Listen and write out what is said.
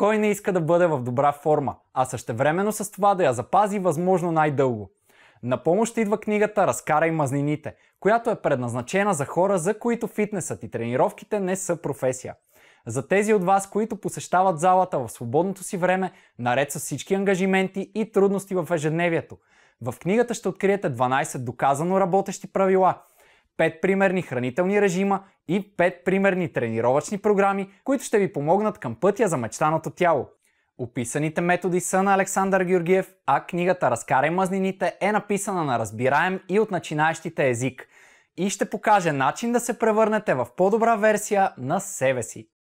Кой не иска да бъде в добра форма, а същевременно с това да я запази възможно най-дълго? На помощ идва книгата Разкарай мазнините, която е предназначена за хора, за които фитнесът и тренировките не са професия. За тези от вас, които посещават залата в свободното си време, наред с всички ангажименти и трудности в ежедневието. В книгата ще откриете 12 доказано работещи правила – 5 примерни хранителни режима и 5 примерни тренировъчни програми, които ще ви помогнат към пътя за мечтаното тяло. Описаните методи са на Александър Георгиев, а книгата Разкарай мазнините е написана на разбираем и от начинаещите език и ще покаже начин да се превърнете в по-добра версия на себе си.